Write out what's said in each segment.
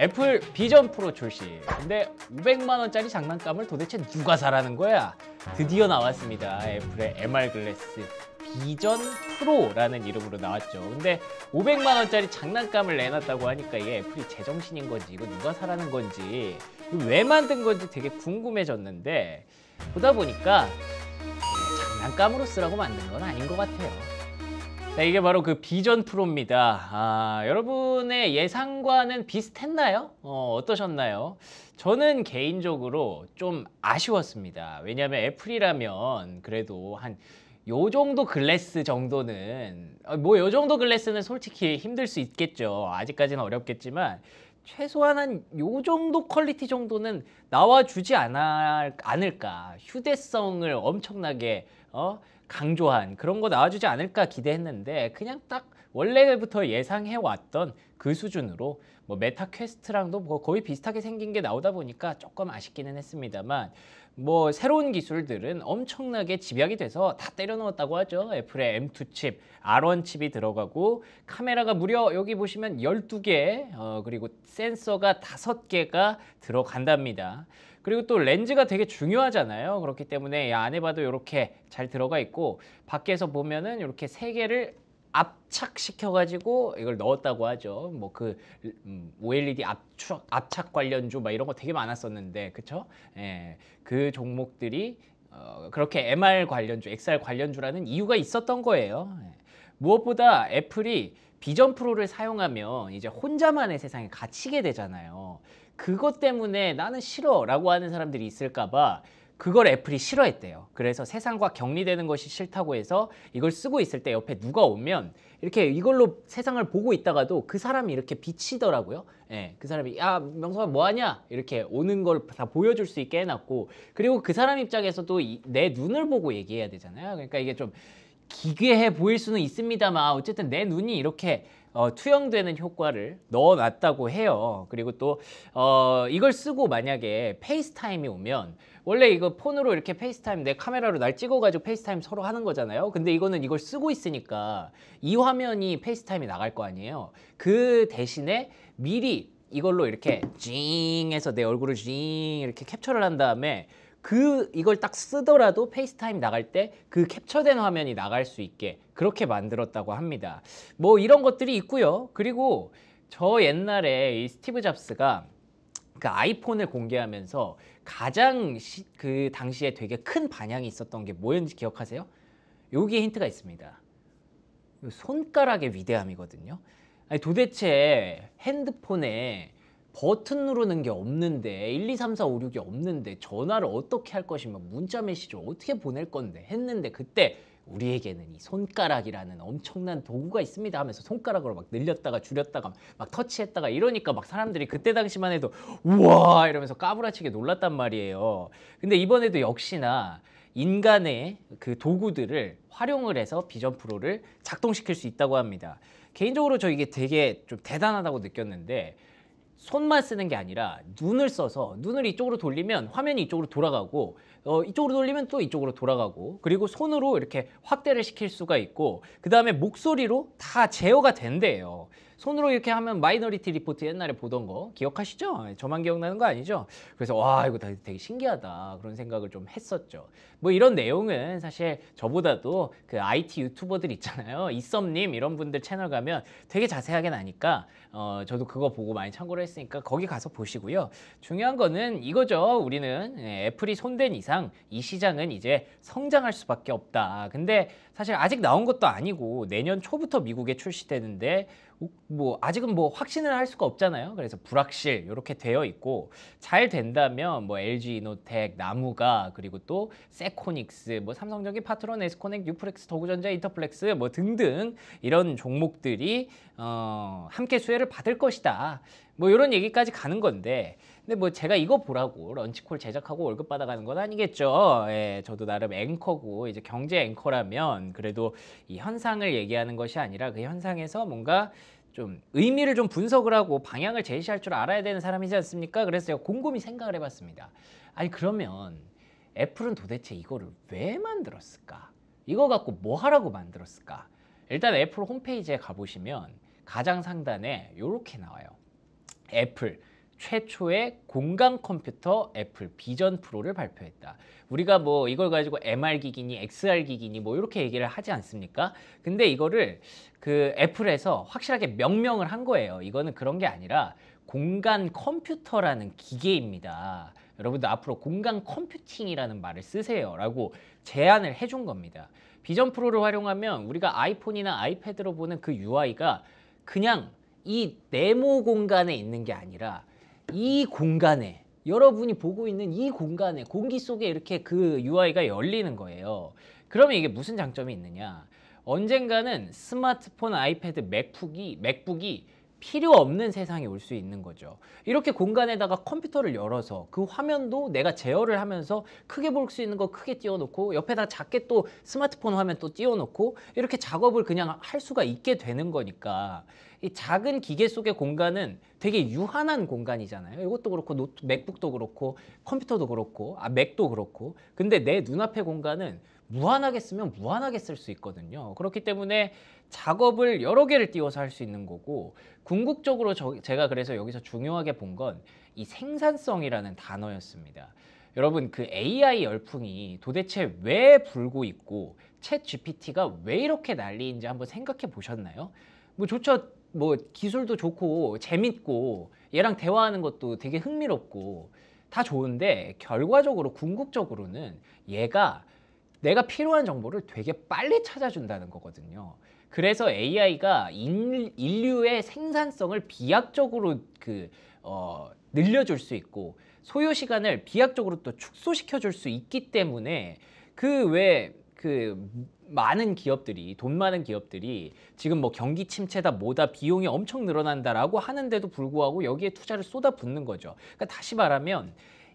애플 비전 프로 출시 근데 500만원짜리 장난감을 도대체 누가 사라는 거야 드디어 나왔습니다 애플의 MR 글래스 비전 프로라는 이름으로 나왔죠 근데 500만원짜리 장난감을 내놨다고 하니까 이게 애플이 제정신인 건지 이거 누가 사라는 건지 왜 만든 건지 되게 궁금해졌는데 보다 보니까 장난감으로 쓰라고 만든 건 아닌 것 같아요 네, 이게 바로 그 비전 프로입니다. 아, 여러분의 예상과는 비슷했나요? 어, 어떠셨나요? 저는 개인적으로 좀 아쉬웠습니다. 왜냐하면 애플이라면 그래도 한 요 정도 글래스 정도는 어, 뭐요 정도 글래스는 솔직히 힘들 수 있겠죠. 아직까지는 어렵겠지만 최소한 한 요 정도 퀄리티 정도는 나와주지 않을, 않을까. 휴대성을 엄청나게 어? 강조한 그런 거 나와주지 않을까 기대했는데 그냥 딱 원래부터 예상해왔던 그 수준으로 뭐 메타 퀘스트랑도 뭐 거의 비슷하게 생긴 게 나오다 보니까 조금 아쉽기는 했습니다만 뭐 새로운 기술들은 엄청나게 집약이 돼서 다 때려 넣었다고 하죠. 애플의 M2 칩, R1 칩이 들어가고 카메라가 무려 여기 보시면 12개 어, 그리고 센서가 5개가 들어간답니다. 그리고 또 렌즈가 되게 중요하잖아요. 그렇기 때문에 안에 봐도 이렇게 잘 들어가 있고 밖에서 보면은 이렇게 3 개를 압착시켜가지고 이걸 넣었다고 하죠. 뭐 그 음, OLED 압축, 압착 관련주 막 이런 거 되게 많았었는데, 그쵸? 예, 그 종목들이 어, 그렇게 MR 관련주, XR 관련주라는 이유가 있었던 거예요. 예. 무엇보다 애플이 비전 프로를 사용하면 이제 혼자만의 세상에 갇히게 되잖아요. 그것 때문에 나는 싫어 라고 하는 사람들이 있을까봐 그걸 애플이 싫어했대요. 그래서 세상과 격리되는 것이 싫다고 해서 이걸 쓰고 있을 때 옆에 누가 오면 이렇게 이걸로 세상을 보고 있다가도 그 사람이 이렇게 비치더라고요. 예, 그 사람이 야 명성아 뭐하냐 이렇게 오는 걸 다 보여줄 수 있게 해놨고 그리고 그 사람 입장에서도 이, 내 눈을 보고 얘기해야 되잖아요. 그러니까 이게 좀 기괴해 보일 수는 있습니다만 어쨌든 내 눈이 이렇게 어, 투영되는 효과를 넣어놨다고 해요. 그리고 또 어, 이걸 쓰고 만약에 페이스타임이 오면 원래 이거 폰으로 이렇게 페이스타임 내 카메라로 날 찍어가지고 페이스타임 서로 하는 거잖아요. 근데 이거는 이걸 쓰고 있으니까 이 화면이 페이스타임이 나갈 거 아니에요. 그 대신에 미리 이걸로 이렇게 징 해서 내 얼굴을 징 이렇게 캡처를 한 다음에 그 이걸 딱 쓰더라도 페이스타임 나갈 때 그 캡처된 화면이 나갈 수 있게 그렇게 만들었다고 합니다. 뭐 이런 것들이 있고요. 그리고 저 옛날에 이 스티브 잡스가 그 아이폰을 공개하면서 가장 시, 그 당시에 되게 큰 반향이 있었던 게 뭐였는지 기억하세요? 여기에 힌트가 있습니다. 손가락의 위대함이거든요. 아니 도대체 핸드폰에 버튼 누르는 게 없는데 1, 2, 3, 4, 5, 6이 없는데 전화를 어떻게 할 것이며 문자 메시지를 어떻게 보낼 건데 했는데 그때 우리에게는 이 손가락이라는 엄청난 도구가 있습니다 하면서 손가락으로 막 늘렸다가 줄였다가 막 터치했다가 이러니까 막 사람들이 그때 당시만 해도 우와 이러면서 까부라치게 놀랐단 말이에요. 근데 이번에도 역시나 인간의 그 도구들을 활용을 해서 비전 프로를 작동시킬 수 있다고 합니다. 개인적으로 저 이게 되게 좀 대단하다고 느꼈는데 손만 쓰는 게 아니라 눈을 써서 눈을 이쪽으로 돌리면 화면이 이쪽으로 돌아가고 어, 이쪽으로 돌리면 또 이쪽으로 돌아가고 그리고 손으로 이렇게 확대를 시킬 수가 있고 그 다음에 목소리로 다 제어가 된대요. 손으로 이렇게 하면 마이너리티 리포트 옛날에 보던 거 기억하시죠? 예, 저만 기억나는 거 아니죠? 그래서 와 이거 되게 신기하다 그런 생각을 좀 했었죠. 뭐 이런 내용은 사실 저보다도 그 IT 유튜버들 있잖아요. 이썸님 이런 분들 채널 가면 되게 자세하게 나니까 어, 저도 그거 보고 많이 참고를 했으니까 거기 가서 보시고요. 중요한 거는 이거죠. 우리는 예, 애플이 손댄 이상 이상 이 시장은 이제 성장할 수밖에 없다. 근데 사실 아직 나온 것도 아니고 내년 초부터 미국에 출시되는데 뭐 아직은 뭐 확신을 할 수가 없잖아요. 그래서 불확실 이렇게 되어 있고 잘 된다면 뭐 LG 이노텍, 나무가 그리고 또 세코닉스, 뭐 삼성전기 파트론, 에스코넥, 뉴플렉스 더구전자, 인터플렉스 뭐 등등 이런 종목들이 어 함께 수혜를 받을 것이다. 뭐 이런 얘기까지 가는 건데 근데 뭐 제가 이거 보라고 런치콜 제작하고 월급 받아가는 건 아니겠죠. 예, 저도 나름 앵커고 이제 경제 앵커라면 그래도 이 현상을 얘기하는 것이 아니라 그 현상에서 뭔가 좀 의미를 좀 분석을 하고 방향을 제시할 줄 알아야 되는 사람이지 않습니까? 그래서 제가 곰곰이 생각을 해봤습니다. 아니 그러면 애플은 도대체 이거를 왜 만들었을까? 이거 갖고 뭐 하라고 만들었을까? 일단 애플 홈페이지에 가보시면 가장 상단에 이렇게 나와요. 애플 최초의 공간 컴퓨터 애플 비전 프로를 발표했다. 우리가 뭐 이걸 가지고 MR 기기니 XR 기기니 뭐 이렇게 얘기를 하지 않습니까? 근데 이거를 그 애플에서 확실하게 명명을 한 거예요. 이거는 그런 게 아니라 공간 컴퓨터라는 기계입니다. 여러분들 앞으로 공간 컴퓨팅이라는 말을 쓰세요 라고 제안을 해 준 겁니다. 비전 프로를 활용하면 우리가 아이폰이나 아이패드로 보는 그 UI가 그냥 이 네모 공간에 있는 게 아니라 이 공간에 여러분이 보고 있는 이 공간에 공기 속에 이렇게 그 UI가 열리는 거예요. 그러면 이게 무슨 장점이 있느냐? 언젠가는 스마트폰, 아이패드, 맥북이 맥북이 필요 없는 세상이 올 수 있는 거죠. 이렇게 공간에다가 컴퓨터를 열어서 그 화면도 내가 제어를 하면서 크게 볼 수 있는 거 크게 띄워놓고 옆에다 작게 또 스마트폰 화면 또 띄워놓고 이렇게 작업을 그냥 할 수가 있게 되는 거니까 이 작은 기계 속의 공간은 되게 유한한 공간이잖아요. 이것도 그렇고 노트, 맥북도 그렇고 컴퓨터도 그렇고 아 맥도 그렇고 근데 내 눈앞의 공간은 무한하게 쓰면 무한하게 쓸 수 있거든요. 그렇기 때문에 작업을 여러 개를 띄워서 할 수 있는 거고 궁극적으로 저, 제가 그래서 여기서 중요하게 본 건 이 생산성이라는 단어였습니다. 여러분 그 AI 열풍이 도대체 왜 불고 있고 챗 GPT가 왜 이렇게 난리인지 한번 생각해 보셨나요? 뭐 좋죠. 뭐 기술도 좋고 재밌고 얘랑 대화하는 것도 되게 흥미롭고 다 좋은데 결과적으로 궁극적으로는 얘가 내가 필요한 정보를 되게 빨리 찾아준다는 거거든요. 그래서 AI가 인류의 생산성을 비약적으로 그, 어, 늘려줄 수 있고 소요 시간을 비약적으로 또 축소시켜 줄 수 있기 때문에 그왜 그 많은 기업들이 돈 많은 기업들이 지금 뭐 경기 침체다 뭐다 비용이 엄청 늘어난다라고 하는데도 불구하고 여기에 투자를 쏟아붓는 거죠. 그러니까 다시 말하면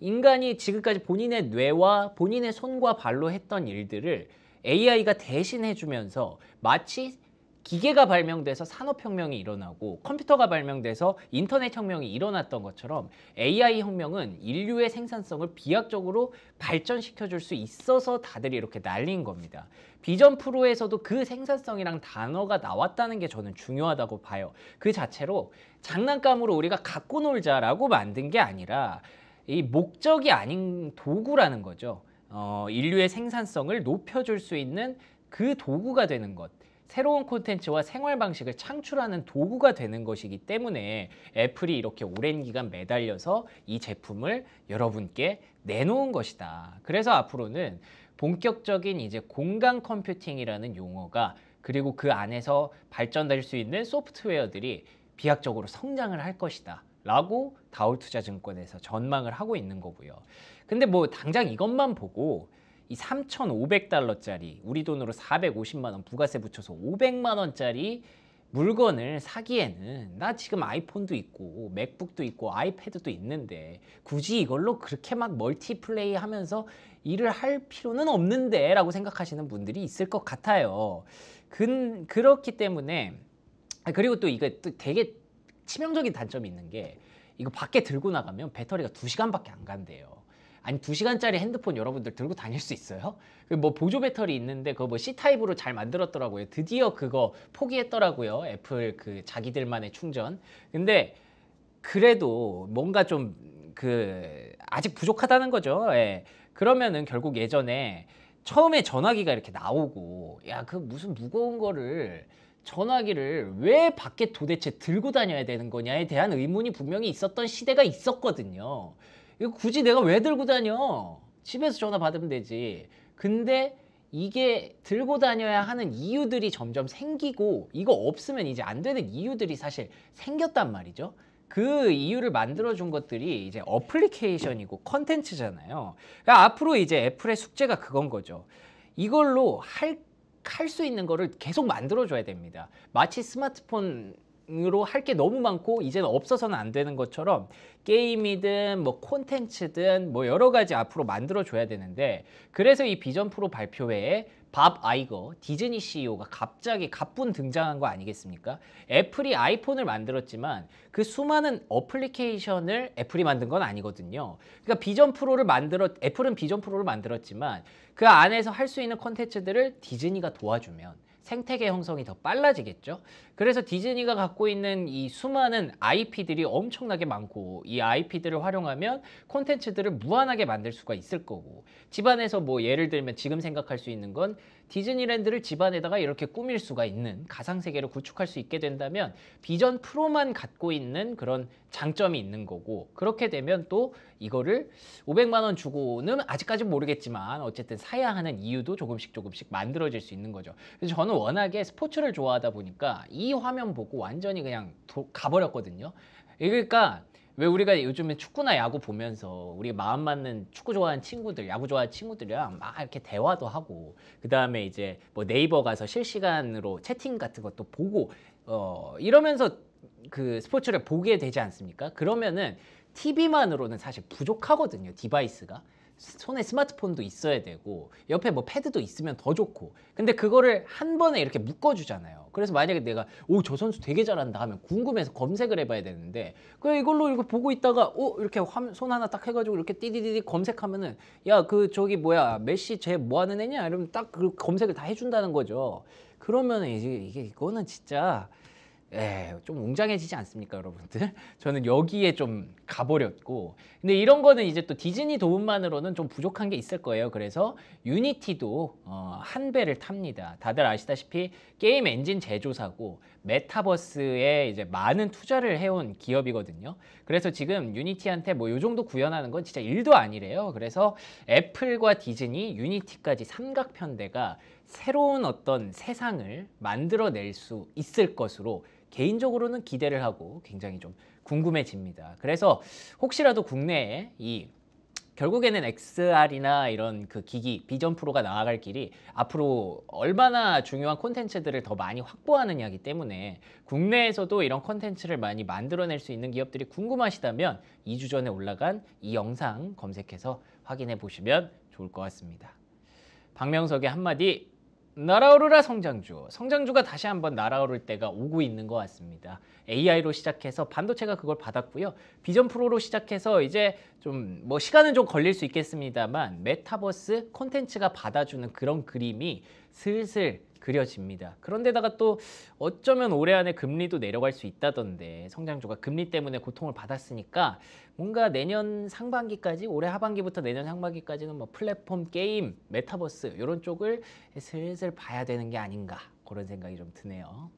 인간이 지금까지 본인의 뇌와 본인의 손과 발로 했던 일들을 AI가 대신해 주면서 마치 기계가 발명돼서 산업혁명이 일어나고 컴퓨터가 발명돼서 인터넷혁명이 일어났던 것처럼 AI 혁명은 인류의 생산성을 비약적으로 발전시켜줄 수 있어서 다들 이렇게 날린 겁니다. 비전 프로에서도 그 생산성이랑 단어가 나왔다는 게 저는 중요하다고 봐요. 그 자체로 장난감으로 우리가 갖고 놀자라고 만든 게 아니라 이 목적이 아닌 도구라는 거죠. 어, 인류의 생산성을 높여줄 수 있는 그 도구가 되는 것. 새로운 콘텐츠와 생활 방식을 창출하는 도구가 되는 것이기 때문에 애플이 이렇게 오랜 기간 매달려서 이 제품을 여러분께 내놓은 것이다. 그래서 앞으로는 본격적인 이제 공간 컴퓨팅이라는 용어가 그리고 그 안에서 발전될 수 있는 소프트웨어들이 비약적으로 성장을 할 것이다. 라고 다울투자증권에서 전망을 하고 있는 거고요. 근데 뭐 당장 이것만 보고 이 3,500달러짜리 우리 돈으로 450만 원 부가세 붙여서 500만 원짜리 물건을 사기에는 나 지금 아이폰도 있고 맥북도 있고 아이패드도 있는데 굳이 이걸로 그렇게 막 멀티플레이 하면서 일을 할 필요는 없는데 라고 생각하시는 분들이 있을 것 같아요. 근, 그렇기 때문에 아, 그리고 또이게또 되게 치명적인 단점이 있는 게 이거 밖에 들고 나가면 배터리가 2시간밖에안 간대요. 아니 두시간짜리 핸드폰 여러분들 들고 다닐 수 있어요? 그 뭐 보조 배터리 있는데 그거 뭐 C타입으로 잘 만들었더라고요. 드디어 그거 포기했더라고요. 애플 그 자기들만의 충전. 근데 그래도 뭔가 좀 그 아직 부족하다는 거죠. 예. 그러면은 결국 예전에 처음에 전화기가 이렇게 나오고 야 그 무슨 무거운 거를 전화기를 왜 밖에 도대체 들고 다녀야 되는 거냐에 대한 의문이 분명히 있었던 시대가 있었거든요. 이거 굳이 내가 왜 들고 다녀? 집에서 전화 받으면 되지. 근데 이게 들고 다녀야 하는 이유들이 점점 생기고 이거 없으면 이제 안 되는 이유들이 사실 생겼단 말이죠. 그 이유를 만들어준 것들이 이제 어플리케이션이고 컨텐츠잖아요. 그러니까 앞으로 이제 애플의 숙제가 그건 거죠. 이걸로 할, 할수 있는 거를 계속 만들어줘야 됩니다. 마치 스마트폰 으로 할게 너무 많고 이제는 없어서는 안 되는 것처럼 게임이든 뭐 콘텐츠든 뭐 여러 가지 앞으로 만들어 줘야 되는데 그래서 이 비전 프로 발표회에 밥 아이거 디즈니 CEO가 갑자기 가뿐 등장한 거 아니겠습니까? 애플이 아이폰을 만들었지만 그 수많은 어플리케이션을 애플이 만든 건 아니거든요. 그러니까 비전 프로를 만들었 애플은 비전 프로를 만들었지만 그 안에서 할 수 있는 콘텐츠들을 디즈니가 도와주면 생태계 형성이 더 빨라지겠죠. 그래서 디즈니가 갖고 있는 이 수많은 IP들이 엄청나게 많고 이 IP들을 활용하면 콘텐츠들을 무한하게 만들 수가 있을 거고 집안에서 뭐 예를 들면 지금 생각할 수 있는 건 디즈니랜드를 집안에다가 이렇게 꾸밀 수가 있는 가상세계를 구축할 수 있게 된다면 비전 프로만 갖고 있는 그런 장점이 있는 거고 그렇게 되면 또 이거를 500만 원 주고는 아직까지 모르겠지만 어쨌든 사야 하는 이유도 조금씩 조금씩 만들어질 수 있는 거죠. 그래서 저는 워낙에 스포츠를 좋아하다 보니까 이 화면 보고 완전히 그냥 도, 가버렸거든요. 그러니까 왜 우리가 요즘에 축구나 야구 보면서 우리 마음 맞는 축구 좋아하는 친구들, 야구 좋아하는 친구들이랑 막 이렇게 대화도 하고 그 다음에 이제 뭐 네이버 가서 실시간으로 채팅 같은 것도 보고 어 이러면서 그 스포츠를 보게 되지 않습니까? 그러면은 TV만으로는 사실 부족하거든요 디바이스가. 손에 스마트폰도 있어야 되고 옆에 뭐 패드도 있으면 더 좋고 근데 그거를 한 번에 이렇게 묶어주잖아요 그래서 만약에 내가 오 저 선수 되게 잘한다 하면 궁금해서 검색을 해봐야 되는데 그냥 이걸로 이거 보고 있다가 오 이렇게 화면, 손 하나 딱 해가지고 이렇게 띠디디디 검색하면은 야 그 저기 뭐야 메시 쟤 뭐 하는 애냐 이러면 딱 그 검색을 다 해준다는 거죠 그러면 이제 이게 이거는 진짜 예, 좀 웅장해지지 않습니까, 여러분들? 저는 여기에 좀 가버렸고. 근데 이런 거는 이제 또 디즈니 도움만으로는 좀 부족한 게 있을 거예요. 그래서 유니티도 어, 한 배를 탑니다. 다들 아시다시피 게임 엔진 제조사고 메타버스에 이제 많은 투자를 해온 기업이거든요. 그래서 지금 유니티한테 뭐 요 정도 구현하는 건 진짜 일도 아니래요. 그래서 애플과 디즈니, 유니티까지 삼각편대가 새로운 어떤 세상을 만들어낼 수 있을 것으로 개인적으로는 기대를 하고 굉장히 좀 궁금해집니다. 그래서 혹시라도 국내에 이 결국에는 XR이나 이런 그 기기, 비전 프로가 나아갈 길이 앞으로 얼마나 중요한 콘텐츠들을 더 많이 확보하느냐기 때문에 국내에서도 이런 콘텐츠를 많이 만들어낼 수 있는 기업들이 궁금하시다면 2주 전에 올라간 이 영상 검색해서 확인해 보시면 좋을 것 같습니다. 박명석의 한마디 날아오르라 성장주. 성장주가 다시 한번 날아오를 때가 오고 있는 것 같습니다. AI로 시작해서 반도체가 그걸 받았고요. 비전 프로로 시작해서 이제 좀 뭐 시간은 좀 걸릴 수 있겠습니다만 메타버스 콘텐츠가 받아주는 그런 그림이 슬슬 그려집니다. 그런데다가 또 어쩌면 올해 안에 금리도 내려갈 수 있다던데 성장주가 금리 때문에 고통을 받았으니까 뭔가 내년 상반기까지 올해 하반기부터 내년 상반기까지는 뭐 플랫폼 게임, 메타버스 이런 쪽을 슬슬 봐야 되는 게 아닌가 그런 생각이 좀 드네요.